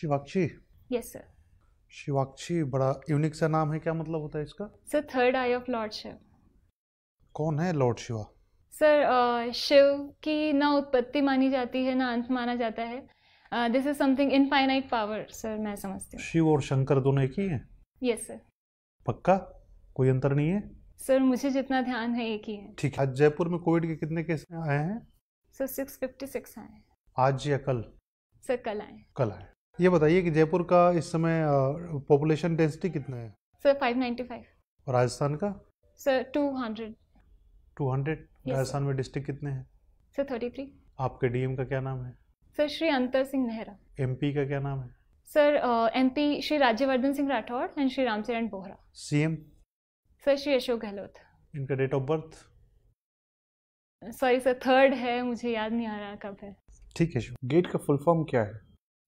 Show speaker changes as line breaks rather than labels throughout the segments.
शिवाक्षी yes sir शिवाक्षी बड़ा unique सा नाम है क्या मतलब होता है इसका
sir third eye of Lord Shiva
कौन है लॉर्ड शिवा
सर शिव की ना उत्पत्ति मानी जाती है ना अंत माना जाता है this is something infinite power sir मैं समझती हूँ
शिव और शंकर दोनों एक ही हैं यस सर पक्का कोई अंतर नहीं है
सर मुझे जितना ध्यान है एक ही है
ठीक है आज जयपुर में कोविड के कितने केस आए हैं
सर सिक्स फिफ्टी सिक्स आए आज या कल सर कल आए
कल आए ये बताइए कि जयपुर का इस समय पॉपुलेशन डेंसिटी कितना है
सर 595
और राजस्थान का
सर 200
200 राजस्थान में डिस्ट्रिक्ट कितने हैं सर 33 आपके डीएम का क्या नाम है
सर श्री अंतर सिंह नेहरा
एमपी का क्या नाम है
sir MP Shri Rajyavardhan Singh Rathore and Shri Ramcharan Bohra CM sir Shri Ashok Gehlot
इनका date of birth
sorry sir third है मुझे याद नहीं आ रहा कब है
ठीक है गेट का फुल फॉर्म क्या
है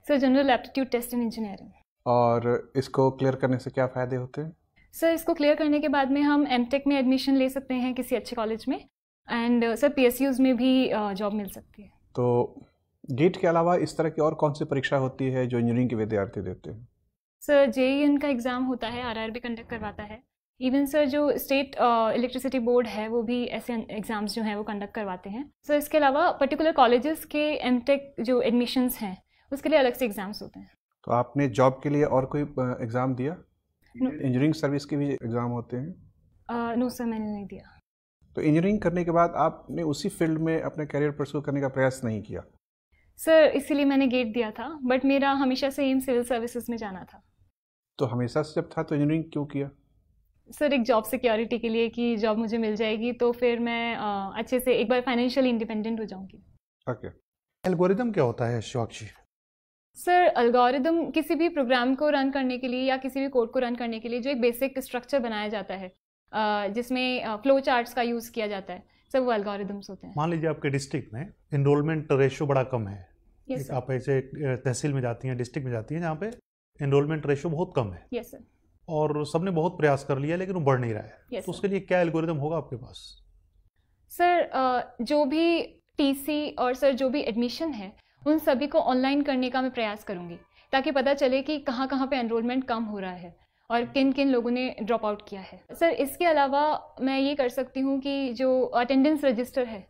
sir general aptitude test in engineering
और इसको क्लियर करने से क्या फ़ायदे होते हैं
सर इसको क्लियर करने के बाद में हम एम में एडमिशन ले सकते हैं किसी अच्छे कॉलेज में एंड सर पी में भी जॉब uh, मिल सकती है
तो गेट के अलावा इस तरह की और कौन सी परीक्षा होती है जो इंजीनियरिंग के विद्यार्थी देते हैं
सर जेई e का एग्ज़ाम होता है आर कंडक्ट करवाता है इवन सर जो स्टेट इलेक्ट्रिसिटी बोर्ड है वो भी ऐसे एग्ज़ाम्स जो हैं वो कंडक्ट करवाते हैं सर इसके अलावा पर्टिकुलर कॉलेजेस के एम जो एडमिशन्स हैं उसके लिए अलग से एग्ज़ाम्स होते हैं
तो आपने जॉब के लिए और कोई एग्ज़ाम दिया इंजीनियरिंग सर्विस के भी एग्ज़ाम होते
हैं नो सर मैंने नहीं दिया
तो इंजीनियरिंग करने के बाद आपने उसी फील्ड में अपने करियर परसू करने का प्रयास नहीं किया
सर इसीलिए मैंने गेट दिया था बट मेरा हमेशा से एम सिविल सर्विसेज में जाना था
तो हमेशा से जब था तो इंजीनियरिंग क्यों
किया
सर एक जॉब सिक्योरिटी के लिए कि जॉब मुझे मिल जाएगी तो फिर मैं आ, अच्छे से एक बार फाइनेंशियली इंडिपेंडेंट हो जाऊंगी
ओके okay. एल्गोरिदम क्या होता है जी
सर अल्गोरिदम किसी भी प्रोग्राम को रन करने के लिए या किसी भी कोड को रन करने के लिए जो एक बेसिक स्ट्रक्चर बनाया जाता है जिसमें फ्लो चार्ट्स का यूज़ किया जाता है सर वो अल्गोरिदम्स होते हैं
मान लीजिए आपके डिस्ट्रिक्ट में इनरोलमेंट रेशो बड़ा कम है yes, आप ऐसे तहसील में जाती हैं डिस्ट्रिक्ट में जाती हैं जहाँ पे इनरोलमेंट रेशो बहुत कम है yes, सर और सबने बहुत प्रयास कर लिया लेकिन वो बढ़ नहीं रहा है yes, तो उसके लिए क्या एल्गोरिदम होगा आपके पास
सर जो भी टीसी और सर जो भी एडमिशन है उन सभी को ऑनलाइन करने का मैं प्रयास करूँगी ताकि पता चले कि कहाँ कहाँ पे एनरोलमेंट कम हो रहा है और किन किन लोगों ने ड्रॉप आउट किया है सर इसके अलावा मैं ये कर सकती हूँ कि जो अटेंडेंस रजिस्टर है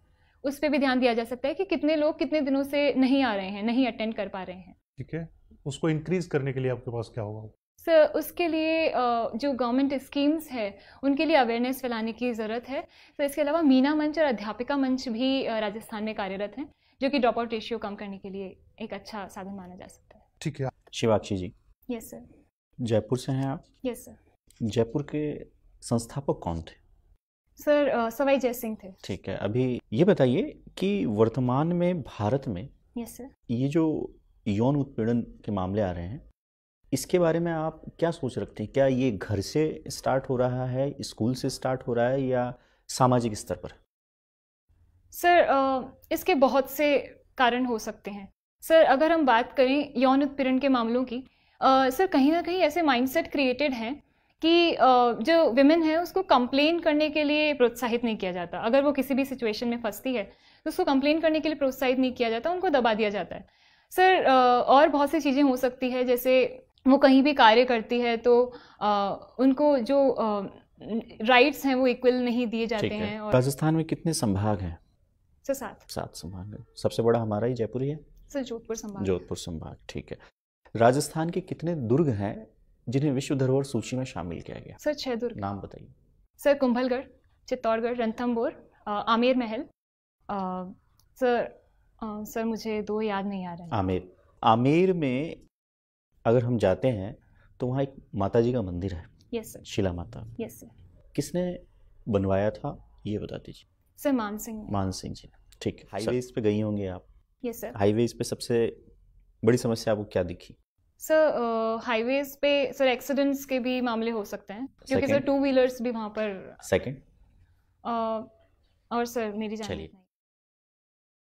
उस पर भी ध्यान दिया जा सकता है कि कितने लोग कितने दिनों से नहीं आ रहे हैं नहीं अटेंड कर पा रहे हैं
ठीक है उसको इंक्रीज करने के लिए आपके पास क्या होगा
उसके लिए जो गवर्नमेंट स्कीम्स है उनके लिए अवेयरनेस फैलाने की ज़रूरत है तो इसके अलावा मीना मंच और अध्यापिका मंच भी राजस्थान में कार्यरत हैं जो कि ड्रॉप आउट रेशियो कम करने के लिए एक अच्छा साधन माना जा सकता है
ठीक है शिवाक्षी जी यस सर जयपुर से हैं आप यस सर जयपुर के संस्थापक कौन थे
सर सवाई जय सिंह थे
ठीक है अभी ये बताइए कि वर्तमान में भारत में यस सर ये जो यौन उत्पीड़न के मामले आ रहे हैं इसके बारे में आप क्या सोच रखते हैं क्या ये घर से स्टार्ट हो रहा है स्कूल से स्टार्ट हो रहा है या सामाजिक स्तर पर
सर इसके बहुत से कारण हो सकते हैं सर अगर हम बात करें यौन उत्पीड़न के मामलों की सर कहीं ना कहीं ऐसे माइंडसेट क्रिएटेड हैं कि जो विमेन है उसको कंप्लेन करने के लिए प्रोत्साहित नहीं किया जाता अगर वो किसी भी सिचुएशन में फंसती है तो उसको कंप्लेन करने के लिए प्रोत्साहित नहीं किया जाता उनको दबा दिया जाता है सर और बहुत सी चीज़ें हो सकती है जैसे वो कहीं भी कार्य करती है तो आ, उनको जो राइट्स हैं वो इक्वल नहीं दिए जाते हैं और
राजस्थान में कितने संभाग हैं सात सात संभाग है सबसे बड़ा हमारा ही जयपुर ही है
सर जोधपुर संभाग
जोधपुर संभाग ठीक है राजस्थान के कितने दुर्ग हैं जिन्हें विश्व धरोहर सूची में शामिल किया गया सर छह दुर्ग नाम बताइए
सर कुंभलगढ़ चित्तौड़गढ़ रणथम्बोर आमेर महल आ, सर आ, सर मुझे दो याद नहीं आ रहे
आमेर आमेर में अगर हम जाते हैं तो वहाँ एक माता जी का मंदिर है यस सर शिला माता यस सर किसने बनवाया था ये बता दीजिए
सर मान सिंह
मान सिंह जी ठीक है पे गई होंगे आप यस सर हाईवेज पे सबसे बड़ी समस्या आपको क्या दिखी
सर हाईवेज uh, पे सर एक्सीडेंट्स के भी मामले हो सकते हैं Second. क्योंकि सर टू व्हीलर्स भी वहाँ पर सेकेंड uh, और सर मेरी
चलिए